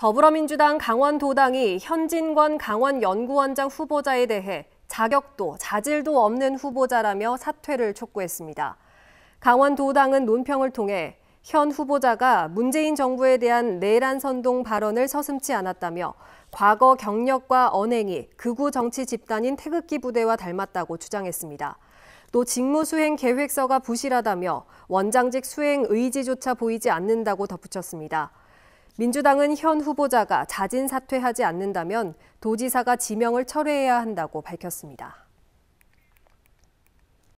더불어민주당 강원도당이 현진권 강원연구원장 후보자에 대해 자격도 자질도 없는 후보자라며 사퇴를 촉구했습니다. 강원도당은 논평을 통해 현 후보자가 문재인 정부에 대한 내란 선동 발언을 서슴지 않았다며 과거 경력과 언행이 극우 정치 집단인 태극기 부대와 닮았다고 주장했습니다. 또 직무 수행 계획서가 부실하다며 원장직 수행 의지조차 보이지 않는다고 덧붙였습니다. 민주당은 현 후보자가 자진 사퇴하지 않는다면 도지사가 지명을 철회해야 한다고 밝혔습니다.